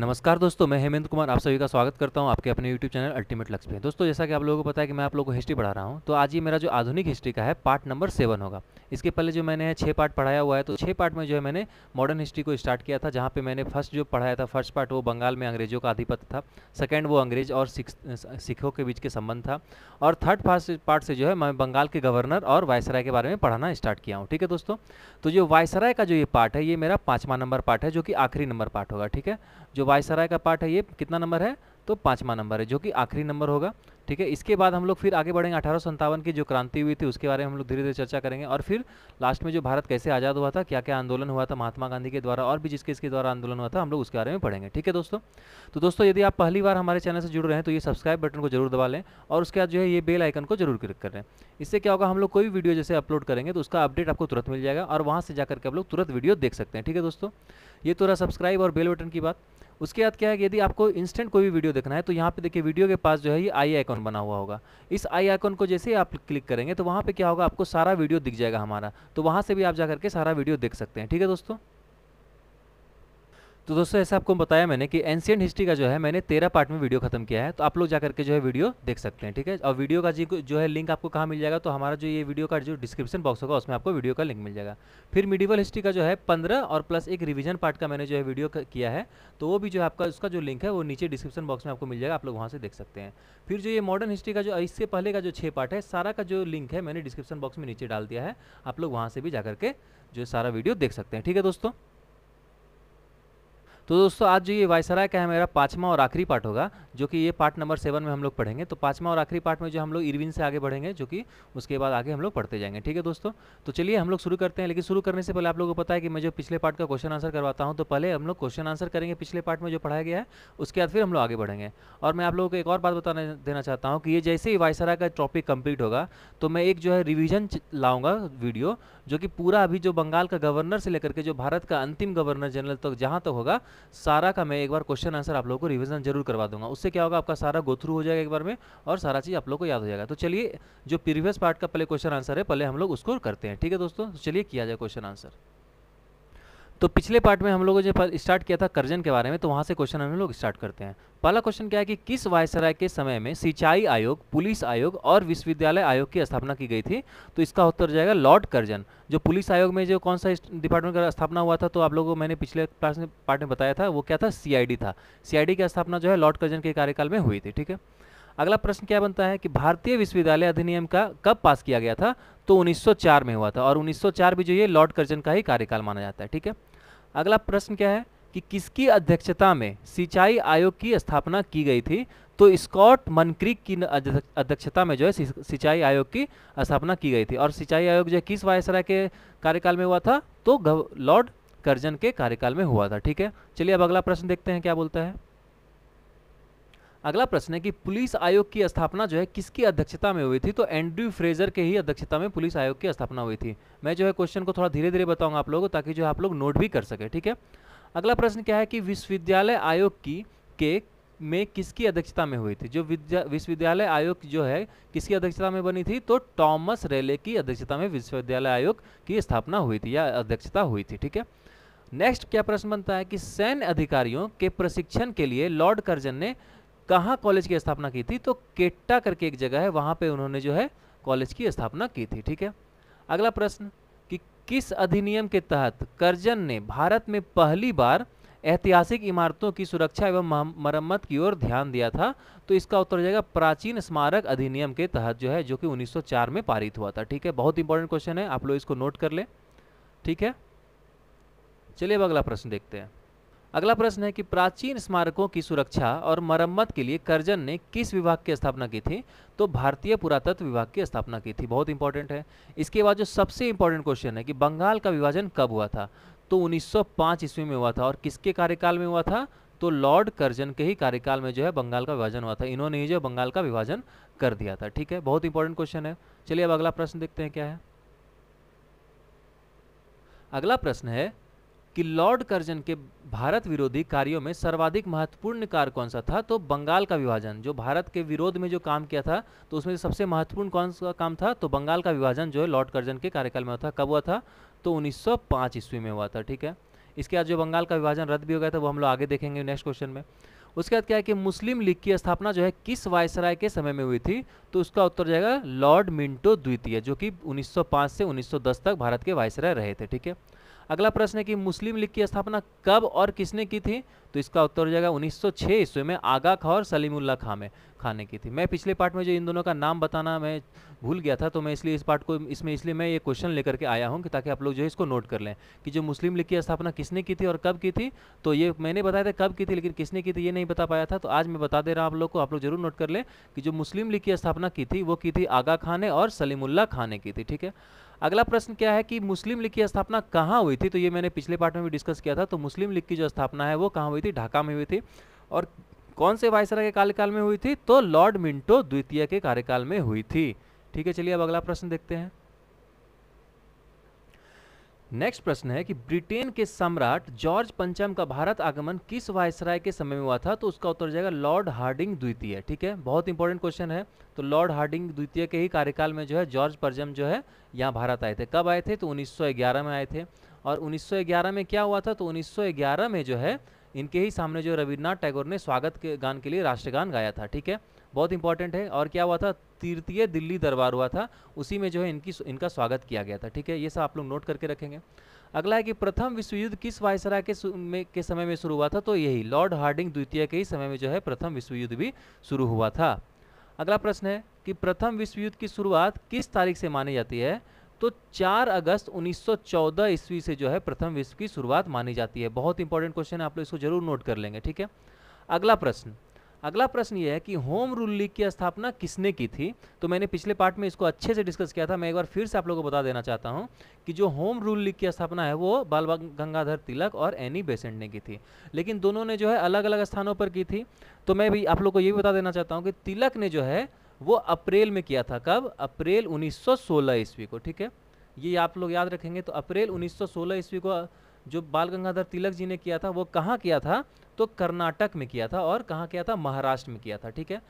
नमस्कार दोस्तों मैं हेमंत कुमार आप सभी का स्वागत करता हूं आपके अपने YouTube चैनल अल्टीमेट लक्ष्य पे दोस्तों जैसा कि आप लोगों को पता है कि मैं आप लोगों को हिस्ट्री पढ़ा रहा हूं तो आज ये मेरा जो आधुनिक हिस्ट्री का है पार्ट नंबर सेवन होगा इसके पहले जो मैंने छः पार्ट पढ़ाया हुआ है तो छः पार्ट में जो है मैंने मॉडर्न हिस्ट्री को स्टार्ट किया था जहाँ पर मैंने फर्स्ट जो पढ़ाया था फर्स्ट पार्ट वो बंगाल में अंग्रेजों का आधिपत्य था सेकेंड वो अंग्रेज और सिखों के बीच के संबंध था और थर्ड फर्स्ट पार्ट से जो है मैं बंगाल के गवर्नर और वायसराय के बारे में पढ़ाना स्टार्ट किया हूँ ठीक है दोस्तों तो जो वायसराय का जो ये पार्ट है ये मेरा पाँचवा नंबर पार्ट है जो कि आखिरी नंबर पार्ट होगा ठीक है जो वायसराय का पार्ट है ये कितना नंबर है तो पाँचवा नंबर है जो कि आखिरी नंबर होगा ठीक है इसके बाद हम लोग फिर आगे बढ़ेंगे अठारह की जो क्रांति हुई थी उसके बारे में हम लोग धीरे धीरे चर्चा करेंगे और फिर लास्ट में जो भारत कैसे आज़ाद हुआ था क्या क्या आंदोलन हुआ था महात्मा गांधी के द्वारा और भी जिसके इसके द्वारा आंदोलन हुआ था हम लोग उसके बारे में पढ़ेंगे ठीक है दोस्तों तो दोस्तों यदि आप पहली बार हमारे चैनल से जुड़ रहे हैं तो ये सब्सक्राइब बटन को जरूर दबा लें और उसके बाद जो है ये बेल आइकन को जरूर क्लिक करें इससे क्या होगा हम लोग कोई भी वीडियो जैसे अपलोड करेंगे तो उसका अपडेट आपको तुरंत मिल जाएगा और वहाँ से जाकर के आप लोग तुरंत वीडियो देख सकते हैं ठीक है दोस्तों ये तो रहा सब्सक्राइब और बेल बटन की बात उसके बाद क्या है यदि आपको इंस्टेंट कोई भी वीडियो देखना है तो यहाँ पे देखिए वीडियो के पास जो है ये आई आइकन आइकॉन बना हुआ होगा इस आई आइकॉन को जैसे आप क्लिक करेंगे तो वहाँ पर क्या होगा आपको सारा वीडियो दिख जाएगा हमारा तो वहाँ से भी आप जा करके सारा वीडियो देख सकते हैं ठीक है दोस्तों तो दोस्तों ऐसा आपको बताया मैंने कि एंशियंट हिस्ट्री का जो है मैंने तेरह पार्ट में वीडियो खत्म किया है तो आप लोग जाकर के जो है वीडियो देख सकते हैं ठीक है और वीडियो का जी जो है लिंक आपको कहाँ मिल जाएगा तो हमारा जो ये वीडियो का जो डिस्क्रिप्शन बॉक्स होगा उसमें आपको वीडियो का लिंक मिल जाएगा फिर मिडिवल हिस्ट्री का जो है पंद्रह और प्लस एक रिविजन पार्ट का मैंने जो है वीडियो किया है तो वो भी जो आपका उसका जो लिंक है वो नीचे डिस्क्रिप्शन बॉक्स में आपको मिल जाएगा आप लोग वहाँ से देख सकते हैं फिर जो ये मॉडर्न हिस्ट्री का जो इससे पहले का जो छः पार्ट है सारा का जो लिंक है मैंने डिस्क्रिप्शन बॉक्स में नीचे डाल दिया है आप लोग वहाँ से भी जाकर के जो सारा वीडियो देख सकते हैं ठीक है दोस्तों तो दोस्तों आज जो ये वायसराय का है मेरा पाँचवा और आखिरी पार्ट होगा जो कि ये पार्ट नंबर सेवन में हम लोग पढ़ेंगे तो पाँचवा और आखिरी पार्ट में जो हम लोग इरविन से आगे बढ़ेंगे जो कि उसके बाद आगे हम लोग पढ़ते जाएंगे ठीक है दोस्तों तो चलिए हम लोग शुरू करते हैं लेकिन शुरू करने से पहले आप लोगों को पता है कि मैं जो पिछले पार्ट का क्वेश्चन आंसर करवाता हूँ तो पहले हम लोग क्वेश्चन आंसर करेंगे पिछले पार्ट में जो पढ़ाया गया है उसके बाद फिर हम लोग आगे बढ़ेंगे और मैं आप लोगों को एक और बात बताने देना चाहता हूँ कि ये जैसे ही वायसराय का टॉपिक कंप्लीट होगा तो मैं एक जो है रिविजन लाऊंगा वीडियो जो कि पूरा अभी जो बंगाल का गवर्नर से लेकर के जो भारत का अंतिम गवर्नर जनरल तक जहाँ तक होगा सारा का मैं एक बार क्वेश्चन आंसर आप लोगों को रिविजन जरूर करवा दूंगा उससे क्या होगा आपका सारा गो थ्रू हो जाएगा एक बार में और सारा चीज़ आप लोग को याद हो जाएगा तो चलिए जो प्रीवियस पार्ट का पहले क्वेश्चन आंसर है पहले हम लोग उसको करते हैं ठीक है दोस्तों तो चलिए किया जाए क्वेश्चन आंसर तो पिछले पार्ट में हम लोगों ने स्टार्ट किया था कर्जन के बारे में तो वहाँ से क्वेश्चन हम लोग स्टार्ट करते हैं पहला क्वेश्चन क्या है कि किस वायसराय के समय में सिंचाई आयोग पुलिस आयोग और विश्वविद्यालय आयोग की स्थापना की गई थी तो इसका उत्तर जाएगा लॉर्ड कर्जन जो पुलिस आयोग में जो कौन सा डिपार्टमेंट का स्थापना हुआ था तो आप लोगों को मैंने पिछले क्लास में पार्ट में बताया था वो क्या था सी था सी की स्थापना जो है लॉर्ड कर्जन के कार्यकाल में हुई थी ठीक है अगला प्रश्न क्या बनता है कि भारतीय विश्वविद्यालय अधिनियम का कब पास किया गया था तो 1904 में हुआ था और 1904 भी जो ये लॉर्ड कर्जन का ही कार्यकाल माना जाता है ठीक है अगला प्रश्न क्या है कि किसकी अध्यक्षता में सिंचाई आयोग की स्थापना की गई थी तो स्कॉट मनक्रिक की अध्यक्षता में जो है सिंचाई आयोग की स्थापना की गई थी और सिंचाई आयोग जो है किस वायसराय के कार्यकाल में हुआ था तो लॉर्ड कर्जन के कार्यकाल में हुआ था ठीक है चलिए अब अगला प्रश्न देखते हैं क्या बोलता है अगला प्रश्न है कि पुलिस आयोग की स्थापना जो है किसकी अध्यक्षता में हुई थी तो एंड्रयू फ्रेजर के ही अध्यक्षता में पुलिस आयोग की स्थापना हुई थी मैं जो है क्वेश्चन को थोड़ा धीरे धीरे बताऊंगा आप लोगों को ताकि जो आप लोग नोट भी कर सके ठीक है अगला प्रश्न क्या है कि विश्वविद्यालय आयोग की के में किसकी अध्यक्षता में हुई थी जो विश्वविद्यालय आयोग जो है किसकी अध्यक्षता में बनी थी तो टॉमस रेले की अध्यक्षता में विश्वविद्यालय आयोग की स्थापना हुई थी या अध्यक्षता हुई थी ठीक है नेक्स्ट क्या प्रश्न बनता है कि सैन्य अधिकारियों के प्रशिक्षण के लिए लॉर्ड कर्जन ने कहाँ कॉलेज की स्थापना की थी तो केट्टा करके एक जगह है वहाँ पे उन्होंने जो है कॉलेज की स्थापना की थी ठीक है अगला प्रश्न कि किस अधिनियम के तहत करजन ने भारत में पहली बार ऐतिहासिक इमारतों की सुरक्षा एवं मरम्मत की ओर ध्यान दिया था तो इसका उत्तर हो जाएगा प्राचीन स्मारक अधिनियम के तहत जो है जो कि 1904 में पारित हुआ था ठीक है बहुत इंपॉर्टेंट क्वेश्चन है आप लोग इसको नोट कर लें ठीक है चलिए अब अगला प्रश्न देखते हैं अगला प्रश्न है कि प्राचीन स्मारकों की सुरक्षा और मरम्मत के लिए करजन ने किस विभाग की स्थापना की थी तो भारतीय पुरातत्व विभाग की स्थापना की थी बहुत इंपॉर्टेंट है इसके बाद जो सबसे इंपॉर्टेंट क्वेश्चन है कि बंगाल का विभाजन कब हुआ था तो 1905 ईस्वी में हुआ था और किसके कार्यकाल में हुआ था तो लॉर्ड कर्जन के ही कार्यकाल में जो है बंगाल का विभाजन हुआ था इन्होंने ही जो बंगाल का विभाजन कर दिया था ठीक है बहुत इंपॉर्टेंट क्वेश्चन है चलिए अब अगला प्रश्न देखते हैं क्या है अगला प्रश्न है कि लॉर्ड कर्जन के भारत विरोधी कार्यों में सर्वाधिक महत्वपूर्ण कार्य कौन सा था तो बंगाल का विभाजन जो भारत के विरोध में जो काम किया था तो उसमें सबसे महत्वपूर्ण कौन सा काम था तो बंगाल का विभाजन जो है लॉर्ड कर्जन के कार्यकाल में था कब हुआ था तो 1905 ईस्वी में हुआ था ठीक है इसके बाद जो बंगाल का विभाजन रद्द भी हो गया था वो हम लोग आगे देखेंगे नेक्स्ट क्वेश्चन में उसके बाद क्या है कि मुस्लिम लीग की स्थापना जो है किस वायसराय के समय में हुई थी तो उसका उत्तर जाएगा लॉर्ड मिंटो द्वितीय जो कि 1905 से 1910 तक भारत के वायसराय रहे थे ठीक है अगला प्रश्न है कि मुस्लिम लीग की स्थापना कब और किसने की थी तो इसका उत्तर हो जाएगा 1906 ईस्वी में आगा खा और सलीमुल्ला खा में खाने की थी मैं पिछले पार्ट में जो इन दोनों का नाम बताना मैं भूल गया था तो मैं इसलिए इस पार्ट को इसमें इसलिए मैं ये क्वेश्चन लेकर के आया हूँ ताकि आप लोग जो है इसको नोट कर लें कि जो मुस्लिम लीग की स्थापना किसने की थी और कब की थी तो ये मैंने बताया था कब की थी लेकिन किसने की थी ये नहीं बता पाया था तो आज मैं बता दे रहा हूँ आप लोग को आप लोग जरूर नोट कर लें कि जो मुस्लिम लीग की स्थापना की थी वो की थी आगा खाने और सलीमुल्ला खाने की थी ठीक है अगला प्रश्न क्या है कि मुस्लिम लीग की स्थापना कहाँ हुई थी तो ये मैंने पिछले पार्ट में भी डिस्कस किया था तो मुस्लिम लीग की जो स्थापना है वो कहाँ हुई थी ढाका में हुई थी और कौन से वायसरा के कार्यकाल में हुई थी तो लॉर्ड मिंटो द्वितीय के कार्यकाल में हुई थी ठीक है चलिए अब अगला प्रश्न देखते हैं नेक्स्ट प्रश्न है कि ब्रिटेन के सम्राट जॉर्ज पंचम का भारत आगमन किस वायसराय के समय में हुआ था तो उसका उत्तर जाएगा लॉर्ड हार्डिंग द्वितीय ठीक है बहुत इंपॉर्टेंट क्वेश्चन है तो लॉर्ड हार्डिंग द्वितीय के ही कार्यकाल में जो है जॉर्ज पंचम जो है यहाँ भारत आए थे कब आए थे तो उन्नीस में आए थे और उन्नीस में क्या हुआ था तो उन्नीस में जो है इनके ही सामने जो रविन्द्रनाथ टैगोर ने स्वागत के गान के लिए राष्ट्रगान गाया था ठीक है बहुत इंपॉर्टेंट है और क्या हुआ था तृतीय दिल्ली दरबार हुआ था उसी में जो है इनकी इनका स्वागत किया गया था ठीक है ये सब आप लोग नोट करके रखेंगे अगला है कि प्रथम विश्व युद्ध किस वायसराय के में के समय में शुरू हुआ था तो यही लॉर्ड हार्डिंग द्वितीय के ही समय में जो है प्रथम विश्व युद्ध भी शुरू हुआ था अगला प्रश्न है कि प्रथम विश्व युद्ध की शुरुआत किस तारीख से मानी जाती है तो 4 अगस्त 1914 ईस्वी से जो है प्रथम विश्व की शुरुआत मानी जाती है बहुत इंपॉर्टेंट क्वेश्चन है आप लोग इसको जरूर नोट कर लेंगे ठीक है अगला प्रश्न अगला प्रश्न ये है कि होम रूल लीग की स्थापना किसने की थी तो मैंने पिछले पार्ट में इसको अच्छे से डिस्कस किया था मैं एक बार फिर से आप लोगों को बता देना चाहता हूँ कि जो होम रूल लीग की स्थापना है वो बाल गंगाधर तिलक और एनी बेसेंट ने की थी लेकिन दोनों ने जो है अलग अलग स्थानों पर की थी तो मैं भी आप लोग को ये भी बता देना चाहता हूँ कि तिलक ने जो है वो अप्रैल में किया था कब अप्रैल उन्नीस ईस्वी को ठीक है ये आप लोग याद रखेंगे तो अप्रैल उन्नीस ईस्वी को जो बाल गंगाधर तिलक जी ने किया था वो कहाँ किया था तो कर्नाटक में किया था और कहाँ किया था महाराष्ट्र में किया था ठीक है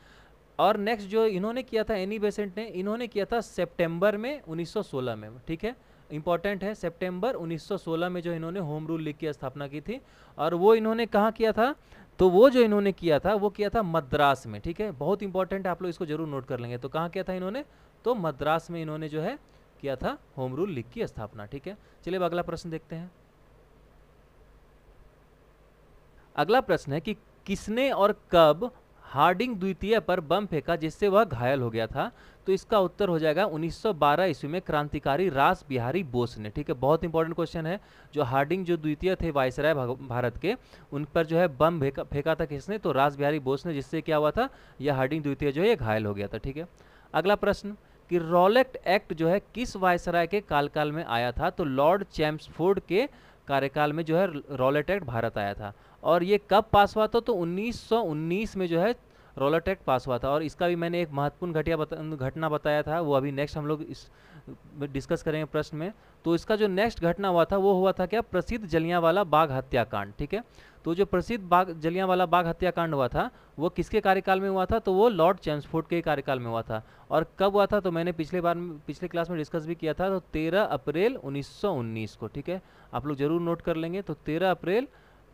और नेक्स्ट जो इन्होंने किया था एनी बेसेंट ने इन्होंने किया था सेप्टेम्बर में उन्नीस में ठीक है इंपॉर्टेंट है सेप्टेम्बर 1916 में जो इन्होंने होम रूल लीग की स्थापना की थी और वो इन्होंने कहाँ किया था तो वो जो इन्होंने किया था वो किया था मद्रास में ठीक है बहुत इंपॉर्टेंट है आप लोग इसको जरूर नोट कर लेंगे तो कहाँ किया था इन्होंने तो मद्रास में इन्होंने जो है किया था होम रूल लीग की स्थापना ठीक है चलिए अब अगला प्रश्न देखते हैं अगला प्रश्न है कि किसने और कब हार्डिंग द्वितीय पर बम फेंका जिससे वह घायल हो गया था तो इसका उत्तर हो जाएगा 1912 सौ ईस्वी में क्रांतिकारी रास बिहारी बोस ने ठीक है बहुत इंपॉर्टेंट क्वेश्चन है जो हार्डिंग जो द्वितीय थे वायसराय भारत के उन पर जो है बम फेंका था किसने तो रास बिहारी बोस ने जिससे क्या हुआ था यह हार्डिंग द्वितीय जो है घायल हो गया था ठीक है अगला प्रश्न कि रॉलेक्ट एक्ट जो है किस वायसराय के कालकाल में आया था तो लॉर्ड चैम्सफोर्ड के कार्यकाल में जो है रॉलेट एक्ट भारत आया था और ये कब पास हुआ था तो 1919 में जो है रोलर टेक्ट पास हुआ था और इसका भी मैंने एक महत्वपूर्ण घटिया बता, घटना बताया था वो अभी नेक्स्ट हम लोग इस डिस्कस करेंगे प्रश्न में तो इसका जो नेक्स्ट घटना हुआ था वो हुआ था क्या प्रसिद्ध वाला बाघ हत्याकांड ठीक है तो जो प्रसिद्ध बाघ वाला बाघ हत्याकांड हुआ था वो किसके कार्यकाल में हुआ था तो वो लॉर्ड चैम्सफोर्ड के कार्यकाल में हुआ था और कब हुआ था तो मैंने पिछले बार पिछले क्लास में डिस्कस भी किया था तो 13 अप्रैल 1919 को ठीक है आप लोग जरूर नोट कर लेंगे तो 13 अप्रैल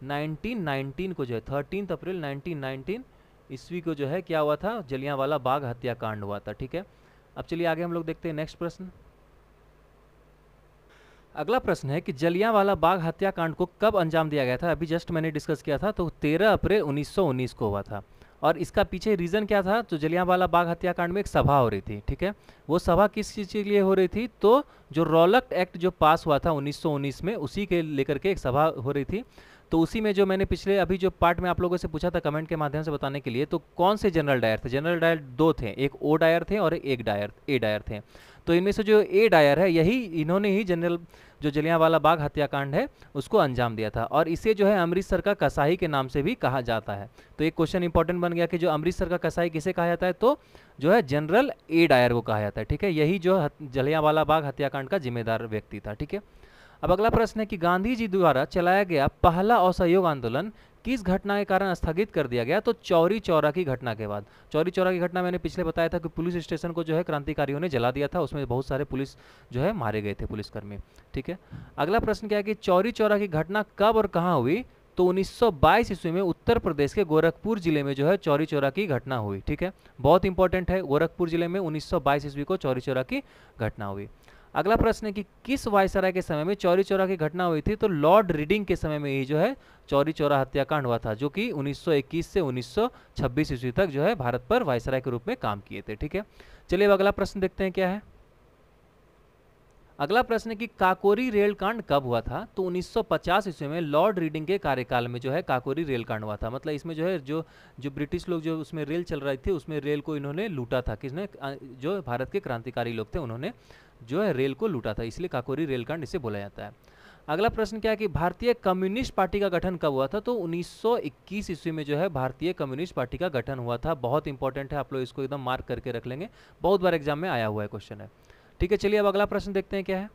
1919 को जो है थर्टीन अप्रैल नाइनटीन ईस्वी को जो है क्या हुआ था जलियांवाला बाग हत्याकांड हुआ था ठीक है अब चलिए आगे हम लोग देखते हैं नेक्स्ट प्रश्न अगला प्रश्न है कि जलियांवाला बाग हत्याकांड को कब अंजाम दिया गया था अभी जस्ट मैंने डिस्कस किया था तो 13 अप्रैल 1919 को हुआ था और इसका पीछे रीज़न क्या था तो जलियांवाला बाग हत्याकांड में एक सभा हो रही थी ठीक है वो सभा किस चीज़ के लिए हो रही थी तो जो रोलक्ट एक्ट जो पास हुआ था 1919 में उसी के लेकर के एक सभा हो रही थी तो उसी में जो मैंने पिछले अभी जो पार्ट में आप लोगों से पूछा था कमेंट के माध्यम से बताने के लिए तो कौन से जनरल डायर थे जनरल डायर दो थे एक ओ डायर थे और एक डायर ए डायर थे तो इनमें से जो ए डायर है यही इन्होंने ही जनरल जो जलियावाला बाग हत्याकांड है उसको अंजाम दिया था और इसे जो है अमृतसर का कसाई के नाम से भी कहा जाता है तो एक क्वेश्चन इंपॉर्टेंट बन गया कि जो अमृतसर का कसाई किसे कहा जाता है तो जो है जनरल ए डायर को कहा जाता है ठीक है यही जो जलियांवाला बाग हत्याकांड का जिम्मेदार व्यक्ति था ठीक है अब अगला प्रश्न है कि गांधी जी द्वारा चलाया गया पहला असहयोग आंदोलन किस घटना के कारण स्थगित कर दिया गया तो चौरी चौरा की घटना के बाद चौरी चौरा की घटना मैंने पिछले बताया था कि पुलिस स्टेशन को जो है क्रांतिकारियों ने जला दिया था उसमें बहुत सारे पुलिस जो है मारे गए थे पुलिसकर्मी ठीक है अगला प्रश्न क्या है कि चौरी चौरा की घटना कब और कहाँ हुई तो 1922 ईस्वी में उत्तर प्रदेश के गोरखपुर जिले में जो है चौरी चौरा की घटना हुई ठीक है बहुत इंपॉर्टेंट है गोरखपुर जिले में 1922 ईस्वी को चौरी चौरा की घटना हुई अगला प्रश्न है कि किस वायसराय के समय में चौरी चौरा की घटना हुई थी तो लॉर्ड रीडिंग के समय में ही जो है चौरी चौरा हत्याकांड हुआ था जो कि 1921 से 1926 ईस्वी तक जो है भारत पर वायसराय के रूप में काम किए थे ठीक है चलिए अगला प्रश्न देखते हैं क्या है अगला प्रश्न है कि काकोरी रेलकांड कब हुआ था तो 1950 ईस्वी में लॉर्ड रीडिंग के कार्यकाल में जो है काकोरी रेलकांड हुआ था मतलब इसमें जो है जो जो ब्रिटिश लोग जो उसमें रेल चल रही थी उसमें रेल को इन्होंने लूटा था किसने जो भारत के क्रांतिकारी लोग थे उन्होंने जो है रेल को लूटा था इसलिए काकोरी रेलकांड इसे बोला जाता है अगला प्रश्न क्या है कि भारतीय कम्युनिस्ट पार्टी का गठन कब हुआ था तो 1921 ईस्वी में जो है भारतीय कम्युनिस्ट पार्टी का गठन हुआ था बहुत इंपॉर्टेंट है आप लोग इसको एकदम मार्क करके रख लेंगे बहुत बार एग्जाम में आया हुआ है क्वेश्चन है ठीक है चलिए अब अगला प्रश्न देखते हैं क्या है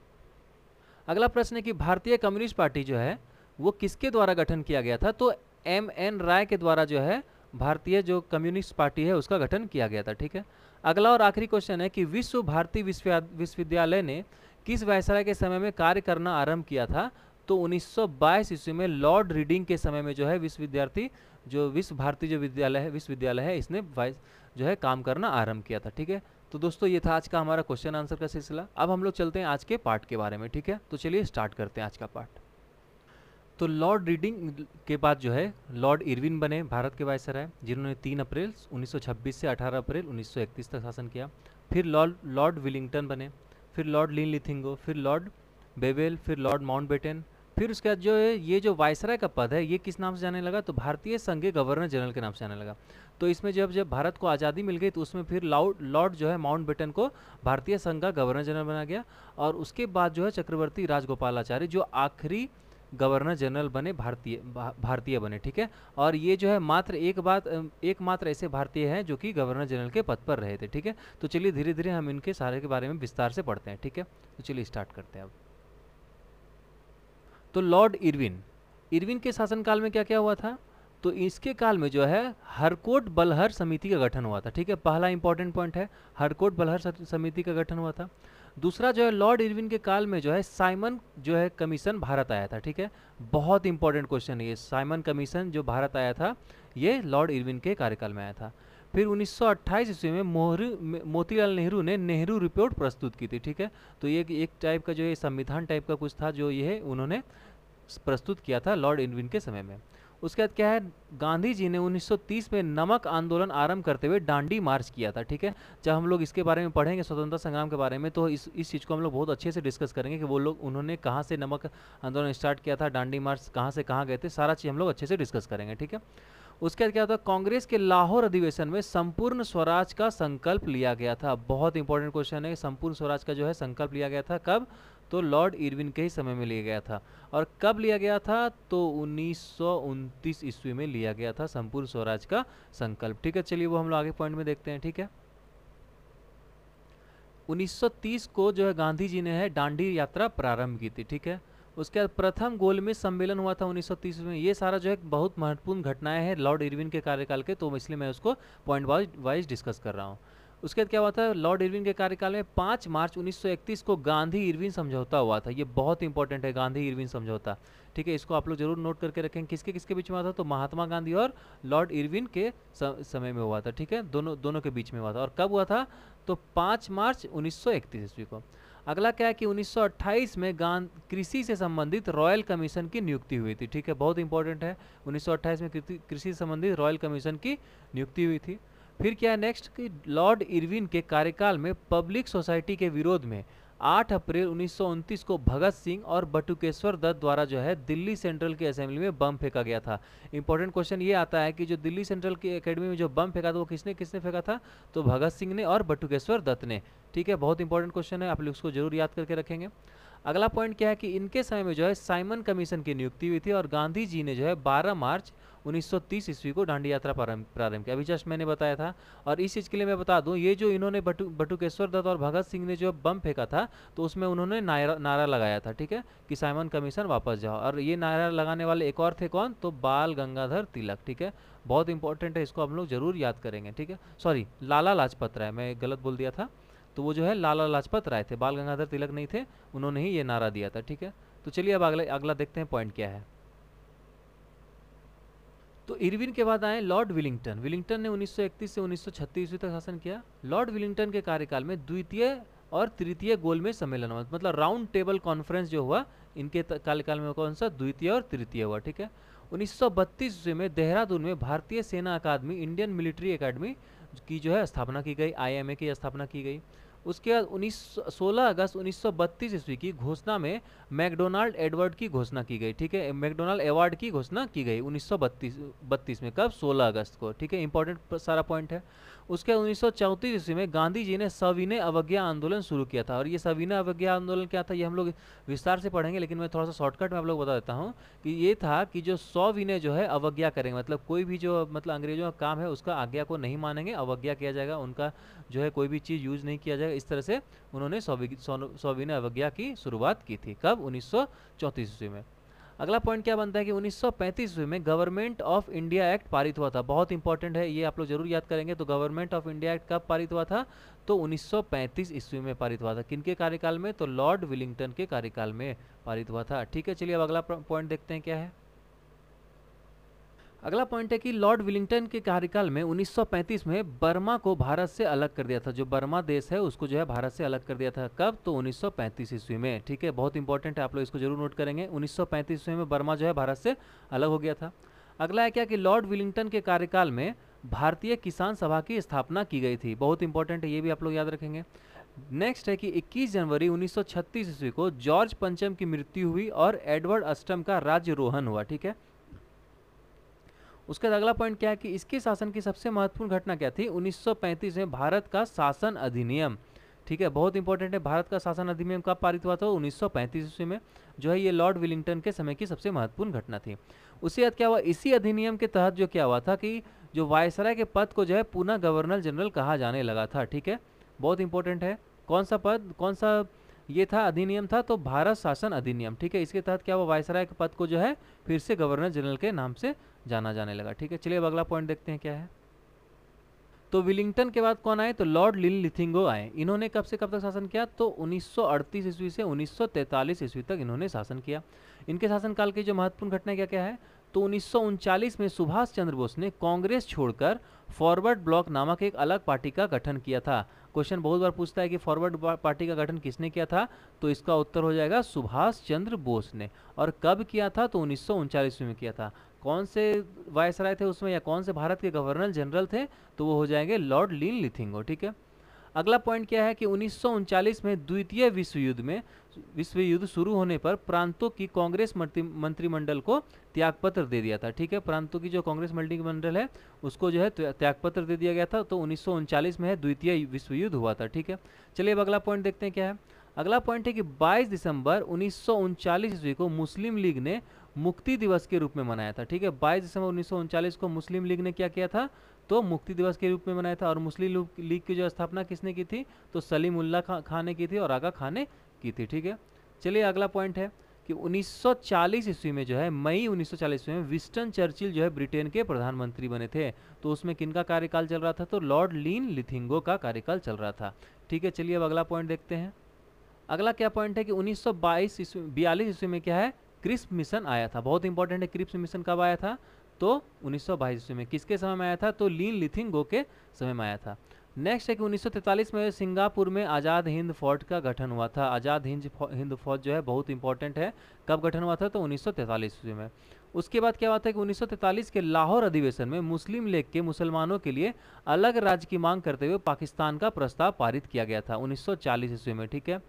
अगला प्रश्न है कि भारतीय कम्युनिस्ट पार्टी जो है वो किसके द्वारा गठन किया गया था तो एम एन राय के द्वारा जो है भारतीय जो कम्युनिस्ट पार्टी है उसका गठन किया गया था ठीक है अगला और आखिरी क्वेश्चन है कि विश्व भारती विश्वविद्यालय ने किस वायसराय के समय में कार्य करना आरंभ किया था तो 1922 ईस्वी में लॉर्ड रीडिंग के समय में जो है विश्वविद्यार्थी जो विश्व भारती जो विद्यालय है विश्वविद्यालय है इसने वाइस जो है काम करना आरंभ किया था ठीक है तो दोस्तों ये था आज का हमारा क्वेश्चन आंसर का सिलसिला अब हम लोग चलते हैं आज के पार्ट के बारे में ठीक है तो चलिए स्टार्ट करते हैं आज का पार्ट तो लॉर्ड रीडिंग के बाद जो है लॉर्ड इरविन बने भारत के वायसराय जिन्होंने 3 अप्रैल 1926 से 18 अप्रैल 1931 तक शासन किया फिर लॉर्ड लॉर्ड विलिंगटन बने फिर लॉर्ड लिन लिथिंगो फिर लॉर्ड बेवेल फिर लॉर्ड माउंट फिर उसके बाद जो है ये जो वायसराय का पद है ये किस नाम से जाने लगा तो भारतीय संघ के गवर्नर जनरल के नाम से जाने लगा तो इसमें जब जब भारत को आज़ादी मिल गई तो उसमें फिर लाउड लॉर्ड जो है माउंट बेटन को भारतीय संघ का गवर्नर जनरल बना गया और उसके बाद जो है चक्रवर्ती राजगोपालाचार्य जो आखिरी गवर्नर जनरल बने भारतीय भारतीय बने ठीक है और ये जो है मात्र एक बात एक मात्र ऐसे भारतीय हैं जो कि गवर्नर जनरल के पद पर रहे थे ठीक है तो चलिए धीरे धीरे हम इनके सारे के बारे में विस्तार से पढ़ते हैं ठीक है तो चलिए स्टार्ट करते हैं अब तो लॉर्ड इरविन इरविन के शासनकाल में क्या क्या हुआ था तो इसके काल में जो है हरकोट बलहर समिति का गठन हुआ था ठीक है पहला इंपॉर्टेंट पॉइंट है हरकोट बलहर समिति का गठन हुआ था दूसरा जो है लॉर्ड इरविन के काल में जो है साइमन जो है कमीशन भारत आया था ठीक है बहुत इंपॉर्टेंट क्वेश्चन है ये साइमन कमीशन जो भारत आया था ये लॉर्ड इरविन के कार्यकाल में आया था फिर 1928 ईस्वी में मोहरू मोतीलाल नेहरू ने नेहरू रिपोर्ट प्रस्तुत की थी ठीक है तो ये एक टाइप का जो है संविधान टाइप का कुछ था जो ये उन्होंने प्रस्तुत किया था लॉर्ड इरविन के समय में उसके बाद क्या है गांधी जी ने 1930 में नमक आंदोलन आरंभ करते हुए डांडी मार्च किया था ठीक है जब हम लोग इसके बारे में पढ़ेंगे स्वतंत्रता संग्राम के बारे में तो इस इस चीज़ को हम लोग बहुत अच्छे से डिस्कस करेंगे कि वो लोग उन्होंने कहाँ से नमक आंदोलन स्टार्ट किया था डांडी मार्च कहाँ से कहाँ गए थे सारा चीज़ हम लोग अच्छे से डिस्कस करेंगे ठीक है उसके बाद क्या होता है कांग्रेस के लाहौर अधिवेशन में संपूर्ण स्वराज का संकल्प लिया गया था बहुत इंपॉर्टेंट क्वेश्चन है संपूर्ण स्वराज का जो है संकल्प लिया गया था कब तो लॉर्ड इरविन के ही समय में लिया गया था और कब लिया गया था तो उन्नीस ईस्वी में लिया गया था संपूर्ण स्वराज का संकल्प ठीक है चलिए वो हम लोग आगे पॉइंट में देखते हैं ठीक है 1930 को जो है गांधी जी ने है डांडी यात्रा प्रारंभ की थी ठीक है उसके बाद प्रथम गोल में सम्मेलन हुआ था 1930 में ये सारा जो है बहुत महत्वपूर्ण घटनाएं हैं लॉर्ड इरविन के कार्यकाल के तो इसलिए मैं उसको पॉइंट वाइज डिस्कस कर रहा हूँ उसके बाद क्या हुआ था लॉर्ड इरविन के कार्यकाल में पाँच मार्च 1931 को गांधी इरविन समझौता हुआ था ये बहुत इंपॉर्टेंट है गांधी इरविन समझौता ठीक है इसको आप लोग जरूर नोट करके रखें किसके किसके बीच में हुआ था तो महात्मा गांधी और लॉर्ड इरविन के समय में हुआ था ठीक है दोनों दोनों के बीच में हुआ था और कब हुआ था तो पाँच मार्च उन्नीस ईस्वी को अगला क्या है कि 1928 में गां कृषि से संबंधित रॉयल कमीशन की नियुक्ति हुई थी ठीक है बहुत इंपॉर्टेंट है 1928 में कृषि से संबंधित रॉयल कमीशन की नियुक्ति हुई थी फिर क्या है नेक्स्ट कि लॉर्ड इरविन के कार्यकाल में पब्लिक सोसाइटी के विरोध में 8 अप्रैल उन्नीस को भगत सिंह और बटुकेश्वर दत्त द्वारा जो है दिल्ली सेंट्रल की असेंबली में बम फेंका गया था इंपॉर्टेंट क्वेश्चन ये आता है कि जो दिल्ली सेंट्रल की एकेडमी में जो बम फेंका था वो किसने किसने फेंका था तो भगत सिंह ने और बटुकेश्वर दत्त ने ठीक है बहुत इंपॉर्टेंट क्वेश्चन है आप लोग उसको जरूर याद करके रखेंगे अगला पॉइंट क्या है कि इनके समय में जो है साइमन कमीशन की नियुक्ति हुई थी और गांधी जी ने जो है 12 मार्च 1930 ईस्वी को डांडी यात्रा प्रारंभ किया अभी जस्ट मैंने बताया था और इस चीज़ के लिए मैं बता दूं ये जो इन्होंने बटु बटुकेश्वर दत्त और भगत सिंह ने जो बम फेंका था तो उसमें उन्होंने नारा नारा लगाया था ठीक है कि साइमन कमीशन वापस जाओ और ये नारा लगाने वाले एक और थे कौन तो बाल गंगाधर तिलक ठीक है बहुत इंपॉर्टेंट है इसको हम लोग जरूर याद करेंगे ठीक है सॉरी लाला लाजपत राय मैं गलत बोल दिया था तो वो जो है लाला लाजपत राय थे बाल गंगाधर तिलक नहीं थे उन्होंने ही ये नारा दिया था ठीक है तो चलिए अब अगला अगला देखते हैं पॉइंट क्या है तो इरविन के बाद आए लॉर्ड विलिंगटन विलिंगटन ने 1931 से 1936 ईस्वी तक शासन किया लॉर्ड विलिंगटन के कार्यकाल में द्वितीय और तृतीय गोल में सम्मेलन हुआ मतलब राउंड टेबल कॉन्फ्रेंस जो हुआ इनके कार्यकाल में कौन सा द्वितीय और तृतीय हुआ ठीक है 1932 सौ में देहरादून में भारतीय सेना अकादमी इंडियन मिलिट्री अकादमी की जो है स्थापना की गई आई की स्थापना की गई उसके बाद उन्नीस सोलह अगस्त 1932 ईस्वी की घोषणा में मैकडोनाल्ड एडवर्ड की घोषणा की गई ठीक है मैकडोनाल्ड अवार्ड की घोषणा की गई 1932 32 में कब 16 अगस्त को ठीक है इंपॉर्टेंट सारा पॉइंट है उसके उन्नीस ईस्वी में गांधी जी ने सविनय अवज्ञा आंदोलन शुरू किया था और ये सविनय अवज्ञा आंदोलन क्या था ये हम लोग विस्तार से पढ़ेंगे लेकिन मैं थोड़ा सा शॉर्टकट में आप लोग बता देता हूँ कि ये था कि जो सविनय जो है अवज्ञा करेंगे मतलब कोई भी जो मतलब अंग्रेजों का काम है उसका आज्ञा को नहीं मानेंगे अवज्ञा किया जाएगा उनका जो है कोई भी चीज़ यूज नहीं किया जाएगा इस तरह से उन्होंने सविनय अवज्ञा की शुरुआत की थी कब उन्नीस ईस्वी में अगला पॉइंट क्या बनता है कि 1935 में गवर्नमेंट ऑफ इंडिया एक्ट पारित हुआ था बहुत इंपॉर्टेंट है ये आप लोग जरूर याद करेंगे तो गवर्नमेंट ऑफ इंडिया एक्ट कब पारित हुआ था तो 1935 ईस्वी में पारित हुआ था किनके कार्यकाल में तो लॉर्ड विलिंगटन के कार्यकाल में पारित हुआ था ठीक है चलिए अब अगला पॉइंट देखते हैं क्या है अगला पॉइंट है कि लॉर्ड विलिंगटन के कार्यकाल में 1935 में बर्मा को भारत से अलग कर दिया था जो बर्मा देश है उसको जो है भारत से अलग कर दिया था कब तो 1935 ईस्वी में ठीक है बहुत इंपॉर्टेंट है आप लोग इसको जरूर नोट करेंगे 1935 ईस्वी में बर्मा जो है भारत से अलग हो गया था अगला है क्या कि लॉर्ड विलिंगटन के कार्यकाल में भारतीय किसान सभा की स्थापना की गई थी बहुत इंपॉर्टेंट है ये भी आप लोग याद रखेंगे नेक्स्ट है कि 21 जनवरी 1936 ईस्वी को जॉर्ज पंचम की मृत्यु हुई और एडवर्ड अष्टम का राज्य रोहन हुआ ठीक है उसके बाद अगला पॉइंट क्या है कि इसके शासन की सबसे महत्वपूर्ण घटना क्या थी 1935 में भारत का शासन अधिनियम ठीक है बहुत इंपॉर्टेंट है भारत का शासन अधिनियम कब पारित हुआ था उन्नीस ईस्वी में जो है ये लॉर्ड विलिंगटन के समय की सबसे महत्वपूर्ण घटना थी उसके बाद क्या हुआ इसी अधिनियम के तहत जो क्या हुआ था कि जो वायसराय के पद को जो है पुनः गवर्नर जनरल कहा जाने लगा था ठीक है बहुत इंपॉर्टेंट है कौन सा पद कौन सा ये था अधिनियम था तो भारत शासन अधिनियम ठीक है इसके तहत क्या वो वायसराय के पद को जो है फिर से गवर्नर जनरल के नाम से जाना जाने लगा ठीक है चलिए अब अगला पॉइंट देखते हैं क्या है तो विलिंगटन के बाद कौन आए तो लॉर्ड लिन लिथिंगो आए इन्होंने कब से कब तक शासन किया तो उन्नीस ईस्वी से उन्नीस ईस्वी तक इन्होंने शासन किया इनके शासनकाल की जो महत्वपूर्ण घटना क्या क्या है तो उन्नीस में सुभाष चंद्र बोस ने कांग्रेस छोड़कर फॉरवर्ड ब्लॉक नामक एक अलग पार्टी का गठन किया था क्वेश्चन बहुत बार पूछता है कि फॉरवर्ड पार्टी का गठन किसने किया था तो इसका उत्तर हो जाएगा सुभाष चंद्र बोस ने और कब किया था तो उन्नीस में किया था कौन से वायसराय थे उसमें या कौन से भारत के गवर्नर जनरल थे तो वो हो जाएंगे लॉर्ड लीन लिथिंगो ठीक है अगला पॉइंट क्या है कि उन्नीस में द्वितीय विश्व युद्ध में विश्व युद्ध शुरू होने पर प्रांतों की कांग्रेस मंत्रिमंडल को त्यागपत्र दे दिया था ठीक है प्रांतों की जो कांग्रेस मंत्रिमंडल है उसको जो है त्यागपत्र दे दिया गया था तो उन्नीस में है द्वितीय विश्व युद्ध हुआ था ठीक है चलिए अब अगला पॉइंट देखते हैं क्या है अगला पॉइंट है कि 22 दिसंबर उन्नीस ईस्वी को मुस्लिम लीग ने मुक्ति दिवस के रूप में मनाया था ठीक है 22 दिसंबर उन्नीस को मुस्लिम लीग ने क्या किया था तो मुक्ति दिवस के रूप में मनाया था और मुस्लिम लीग की जो स्थापना किसने की थी तो सलीम खा खान ने की थी और आगा खान ने की थी ठीक है चलिए अगला पॉइंट है कि 1940 ईस्वी में जो है मई 1940 सौ में विस्टन चर्चिल जो है ब्रिटेन के प्रधानमंत्री बने थे तो उसमें किन का कार्यकाल चल रहा था तो लॉर्ड लीन लिथिंगो का कार्यकाल चल रहा था ठीक है चलिए अब अगला पॉइंट देखते हैं अगला क्या पॉइंट है कि 1922 सौ बयालीस ईस्वी में क्या है क्रिस्प मिशन आया था बहुत इंपॉर्टेंट है क्रिप्स मिशन कब आया था तो 1922 ईस्वी में किसके समय में आया था तो लीन लिथिंगो के समय में आया था नेक्स्ट है कि 1943 में सिंगापुर में आज़ाद हिंद फौज का गठन हुआ था आज़ाद हिंद हिंद फौज जो है बहुत इंपॉर्टेंट है कब गठन हुआ था तो 1943 ईस्वी में उसके बाद क्या हुआ था कि 1943 के लाहौर अधिवेशन में मुस्लिम लीग के मुसलमानों के लिए अलग राज्य की मांग करते हुए पाकिस्तान का प्रस्ताव पारित किया गया था उन्नीस ईस्वी में ठीक है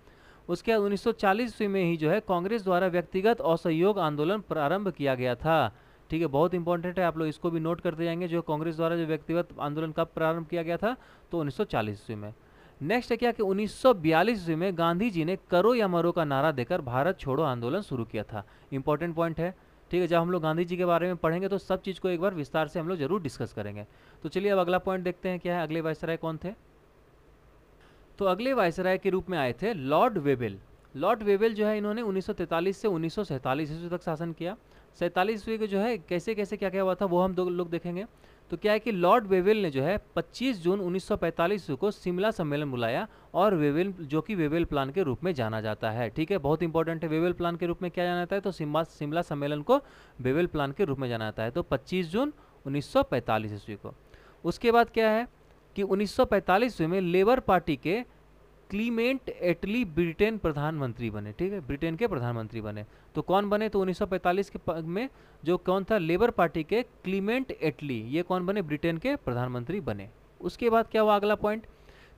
उसके बाद उन्नीस ईस्वी में ही जो है कांग्रेस द्वारा व्यक्तिगत असहयोग आंदोलन प्रारंभ किया गया था ठीक है बहुत इंपॉर्टेंट है आप लोग इसको भी नोट करते जाएंगे जो कांग्रेस द्वारा जो व्यक्तिगत आंदोलन कब प्रारंभ किया गया था तो उन्नीस ईस्वी में नेक्स्ट है क्या कि 1942 ईस्वी में गांधी जी ने करो या मरो का नारा देकर भारत छोड़ो आंदोलन शुरू किया था इंपॉर्टेंट पॉइंट है ठीक है जब हम लोग गांधी जी के बारे में पढ़ेंगे तो सब चीज़ को एक बार विस्तार से हम लोग जरूर डिस्कस करेंगे तो चलिए अब अगला पॉइंट देखते हैं क्या है अगले वायसराय कौन थे तो अगले वायसराय के रूप में आए थे लॉर्ड वेबेल लॉर्ड वेबेल जो है इन्होंने 1943 से उन्नीस ईस्वी तक शासन किया सैंतालीसवीं को जो है कैसे कैसे क्या क्या हुआ था वो हम दो लोग देखेंगे तो क्या है कि लॉर्ड वेवेल ने जो है 25 जून 1945 को शिमला सम्मेलन बुलाया और वेवेल जो कि वेवेल प्लान के रूप में जाना जाता है ठीक है बहुत इंपॉर्टेंट है वेवेल प्लान के रूप में क्या जाना जाता है तो शिमला शिमला सम्मेलन को वेवेल प्लान के रूप में जाना जाता है तो 25 जून 1945 ईस्वी को उसके बाद क्या है कि उन्नीस ईस्वी में लेबर पार्टी के क्लीमेंट एटली ब्रिटेन प्रधानमंत्री बने ठीक है ब्रिटेन के प्रधानमंत्री बने तो कौन बने तो 1945 के में जो कौन था लेबर पार्टी के क्लीमेंट एटली ये कौन बने ब्रिटेन के प्रधानमंत्री बने उसके बाद क्या हुआ अगला पॉइंट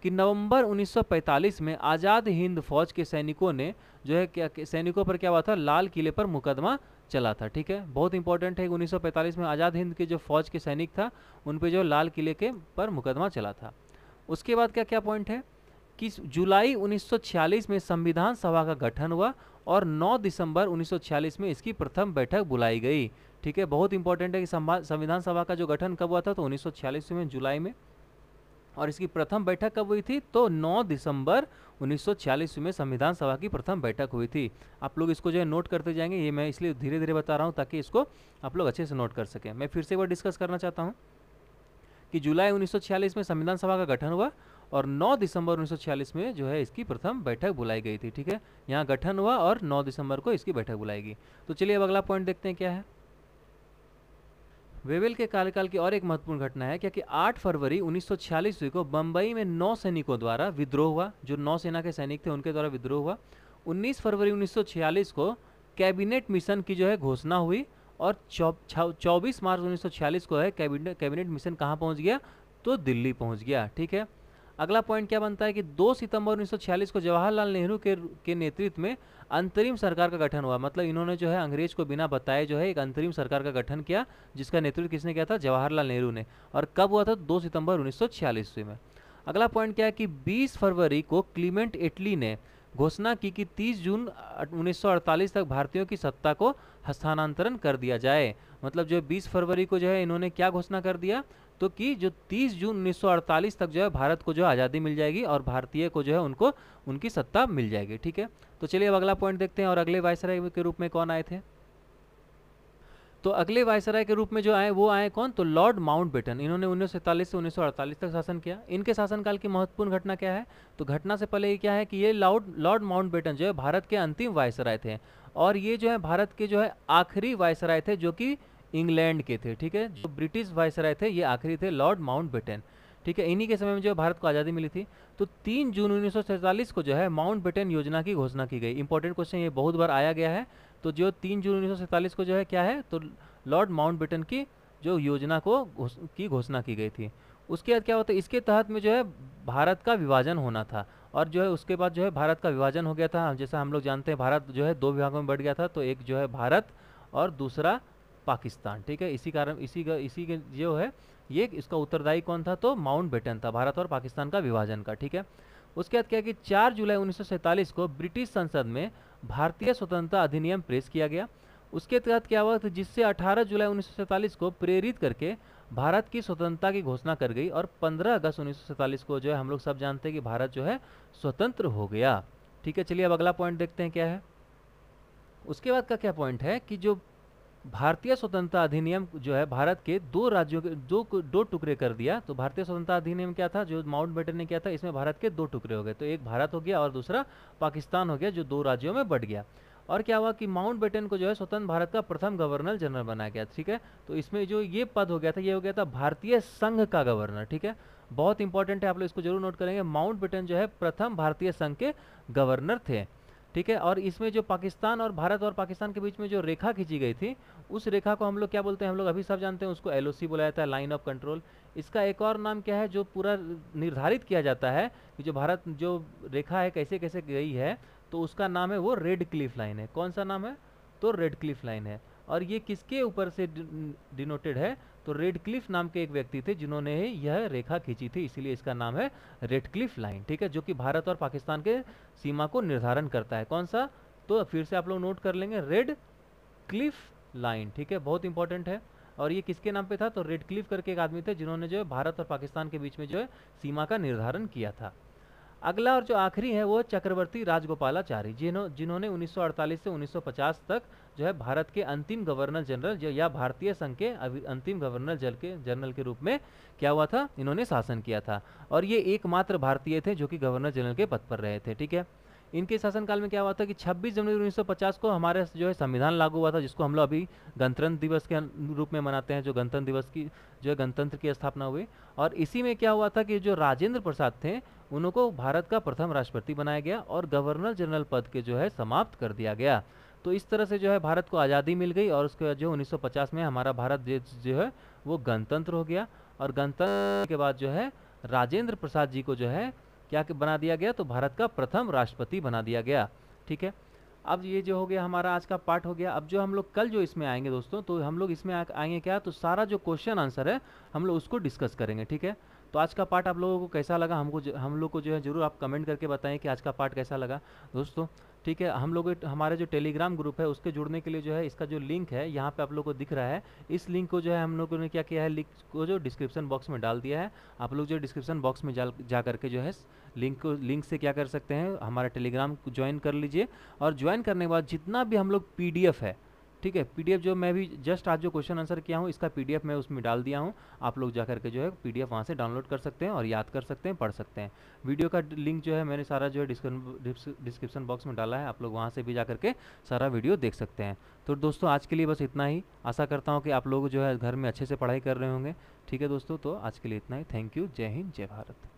कि नवंबर 1945 में आज़ाद हिंद फौज के सैनिकों ने जो है क्या सैनिकों पर क्या हुआ था लाल किले पर मुकदमा चला था ठीक है बहुत इंपॉर्टेंट है उन्नीस में आज़ाद हिंद के जो फौज के सैनिक था उन पर जो लाल किले के पर मुकदमा चला था उसके बाद क्या क्या पॉइंट है कि जुलाई 1946 में संविधान सभा का गठन हुआ और 9 दिसंबर 1946 में इसकी प्रथम बैठक बुलाई गई ठीक है बहुत इंपॉर्टेंट है कि संविधान सभा का जो गठन कब हुआ था तो 1946 में जुलाई में और इसकी प्रथम बैठक कब हुई थी तो 9 दिसंबर 1946 में संविधान सभा की प्रथम बैठक हुई थी आप लोग इसको जो है नोट करते जाएंगे ये मैं इसलिए धीरे धीरे बता रहा हूँ ताकि इसको आप लोग अच्छे से नोट कर सकें मैं फिर से एक बार डिस्कस करना चाहता हूँ कि जुलाई 1946 में संविधान सभा का गठन हुआ और 9 दिसंबर 1946 में जो है इसकी प्रथम बैठक बुलाई गई थी ठीक है यहाँ गठन हुआ और 9 दिसंबर को इसकी बैठक बुलाई गई तो चलिए अब अगला पॉइंट देखते हैं क्या है वेवेल के कार्यकाल की और एक महत्वपूर्ण घटना है क्या कि आठ फरवरी उन्नीस को बम्बई में नौ सैनिकों द्वारा विद्रोह हुआ जो नौसेना के सैनिक थे उनके द्वारा विद्रोह हुआ उन्नीस फरवरी उन्नीस को कैबिनेट मिशन की जो है घोषणा हुई और चौबीस मार्च 1946 को है कैबिनेट कैबिनेट मिशन कहाँ पहुँच गया तो दिल्ली पहुँच गया ठीक है अगला पॉइंट क्या बनता है कि 2 सितंबर 1946 को जवाहरलाल नेहरू के के नेतृत्व में अंतरिम सरकार का गठन हुआ मतलब इन्होंने जो है अंग्रेज को बिना बताए जो है एक अंतरिम सरकार का गठन किया जिसका नेतृत्व किसने किया था जवाहरलाल नेहरू ने और कब हुआ था 2 सितंबर उन्नीस ईस्वी में अगला पॉइंट क्या है कि बीस फरवरी को क्लीमेंट इटली ने घोषणा की कि तीस जून उन्नीस तक भारतीयों की सत्ता को हस्तानांतरण कर दिया जाए मतलब जो 20 फरवरी को जो है इन्होंने क्या घोषणा कर दिया तो कि जो 30 जून 1948 तक जो है भारत को जो है आज़ादी मिल जाएगी और भारतीय को जो है उनको उनकी सत्ता मिल जाएगी ठीक है तो चलिए अब अगला पॉइंट देखते हैं और अगले वायसराय के रूप में कौन आए थे तो अगले वायसराय के रूप में जो आए वो आए कौन तो लॉर्ड माउंट बेटन इन्होंने उन्नीस से उन्नीस तक शासन किया इनके शासनकाल की महत्वपूर्ण घटना क्या है तो घटना से पहले ये क्या है कि ये लॉर्ड लॉर्ड माउंट बेटन जो है भारत के अंतिम वायसराय थे और ये जो है भारत के जो है आखिरी वायसराय थे जो कि इंग्लैंड के थे ठीक है जो तो ब्रिटिश वायसराय थे ये आखिरी थे लॉर्ड माउंट ठीक है इन्हीं के समय में जो भारत को आज़ादी मिली थी तो 3 जून उन्नीस को जो है माउंटबेटन योजना की घोषणा की गई इंपॉर्टेंट क्वेश्चन ये बहुत बार आया गया है तो जो 3 जून उन्नीस को जो है क्या है तो लॉर्ड माउंटबेटन की जो योजना को घोष की घोषणा की गई थी उसके बाद क्या होता है इसके तहत में जो है भारत का विभाजन होना था और जो है उसके बाद जो है भारत का विभाजन हो गया था जैसा हम लोग जानते हैं भारत जो है दो विभागों में बढ़ गया था तो एक जो है भारत और दूसरा पाकिस्तान ठीक है इसी कारण इसी का इसी के जो है ये इसका उत्तरदायी कौन था तो माउंट बेटन था भारत और पाकिस्तान का विभाजन का ठीक है उसके बाद क्या कि चार जुलाई उन्नीस को ब्रिटिश संसद में भारतीय स्वतंत्रता अधिनियम पेश किया गया उसके तहत क्या हुआ था जिससे 18 जुलाई उन्नीस को प्रेरित करके भारत की स्वतंत्रता की घोषणा कर गई और 15 अगस्त उन्नीस को जो है हम लोग सब जानते हैं कि भारत जो है स्वतंत्र हो गया ठीक है चलिए अब अगला पॉइंट देखते हैं क्या है उसके बाद का क्या पॉइंट है कि जो भारतीय स्वतंत्रता अधिनियम जो है भारत के दो राज्यों के दो दो टुकड़े कर दिया तो भारतीय स्वतंत्रता अधिनियम क्या था जो माउंट बेटन ने किया था इसमें भारत के दो टुकड़े हो गए तो एक भारत हो गया और दूसरा पाकिस्तान हो गया जो दो राज्यों में बट गया और क्या हुआ कि माउंट बेटन को जो है स्वतंत्र भारत का प्रथम गवर्नर जनरल बनाया गया ठीक है तो इसमें जो ये पद हो गया था ये हो गया था भारतीय संघ का गवर्नर ठीक है बहुत इंपॉर्टेंट है आप लोग इसको जरूर नोट करेंगे माउंट बेटन जो है प्रथम भारतीय संघ के गवर्नर थे ठीक है और इसमें जो पाकिस्तान और भारत और पाकिस्तान के बीच में जो रेखा खींची गई थी उस रेखा को हम लोग क्या बोलते हैं हम लोग अभी सब जानते हैं उसको एल बोला जाता है लाइन ऑफ कंट्रोल इसका एक और नाम क्या है जो पूरा निर्धारित किया जाता है कि जो भारत जो रेखा है कैसे कैसे गई है तो उसका नाम है वो रेड क्लिफ लाइन है कौन सा नाम है तो रेड क्लिफ लाइन है और ये किसके ऊपर से डिनोटेड है तो रेड क्लिफ नाम के एक व्यक्ति थे जिन्होंने यह रेखा खींची थी इसीलिए इसका नाम है रेड क्लिफ लाइन ठीक है जो कि भारत और पाकिस्तान के सीमा को निर्धारण करता है कौन सा तो फिर से आप लोग नोट कर लेंगे रेड क्लिफ लाइन ठीक है बहुत इंपॉर्टेंट है और ये किसके नाम पे था तो रेड क्लिफ करके एक आदमी थे जिन्होंने जो है भारत और पाकिस्तान के बीच में जो है सीमा का निर्धारण किया था अगला और जो आखिरी है वो चक्रवर्ती राजगोपालाचारी जिन्हों जिन्होंने 1948 से 1950 तक जो है भारत के अंतिम गवर्नर जनरल या भारतीय संघ के अंतिम गवर्नर जल के जनरल के रूप में क्या हुआ था इन्होंने शासन किया था और ये एकमात्र भारतीय थे जो कि गवर्नर जनरल के पद पर रहे थे ठीक है इनके शासनकाल में क्या हुआ था कि 26 जनवरी 1950 को हमारे जो है संविधान लागू हुआ था जिसको हम लोग अभी गणतंत्र दिवस के रूप में मनाते हैं जो गणतंत्र दिवस की जो है गणतंत्र की स्थापना हुई और इसी में क्या हुआ था कि जो राजेंद्र प्रसाद थे उनको भारत का प्रथम राष्ट्रपति बनाया गया और गवर्नर जनरल पद के जो है समाप्त कर दिया गया तो इस तरह से जो है भारत को आज़ादी मिल गई और उसके बाद जो 1950 में हमारा भारत देश जो है वो गणतंत्र हो गया और गणतंत्र के बाद जो है राजेंद्र प्रसाद जी को जो है क्या बना दिया गया तो भारत का प्रथम राष्ट्रपति बना दिया गया ठीक है अब ये जो हो गया हमारा आज का पार्ट हो गया अब जो हम लोग कल जो इसमें आएंगे दोस्तों तो हम लोग इसमें आएंगे क्या तो सारा जो क्वेश्चन आंसर है हम लोग उसको डिस्कस करेंगे ठीक है तो आज का पार्ट आप लोगों को कैसा लगा हमको हम लोग को जो है ज़रूर आप कमेंट करके बताएं कि आज का पार्ट कैसा लगा दोस्तों ठीक है हम लोग हमारा जो टेलीग्राम ग्रुप है उसके जुड़ने के लिए जो है इसका जो लिंक है यहाँ पे आप लोग को दिख रहा है इस लिंक को जो है हम लोगों ने क्या किया है लिंक को जो डिस्क्रिप्शन बॉक्स में डाल दिया है आप लोग जो डिस्क्रिप्शन बॉक्स में जा जा करके जो है लिंक को लिंक से क्या कर सकते हैं हमारा टेलीग्राम ज्वाइन कर लीजिए और ज्वाइन करने के बाद जितना भी हम लोग पी है ठीक है पीडीएफ जो मैं भी जस्ट आज जो क्वेश्चन आंसर किया हूँ इसका पीडीएफ मैं उसमें डाल दिया हूँ आप लोग जाकर के जो है पीडीएफ वहाँ से डाउनलोड कर सकते हैं और याद कर सकते हैं पढ़ सकते हैं वीडियो का लिंक जो है मैंने सारा जो है डिस्क्रिप्शन बॉक्स में डाला है आप लोग वहाँ से भी जा करके सारा वीडियो देख सकते हैं तो दोस्तों आज के लिए बस इतना ही आशा करता हूँ कि आप लोग जो है घर में अच्छे से पढ़ाई कर रहे होंगे ठीक है दोस्तों तो आज के लिए इतना ही थैंक यू जय हिंद जय भारत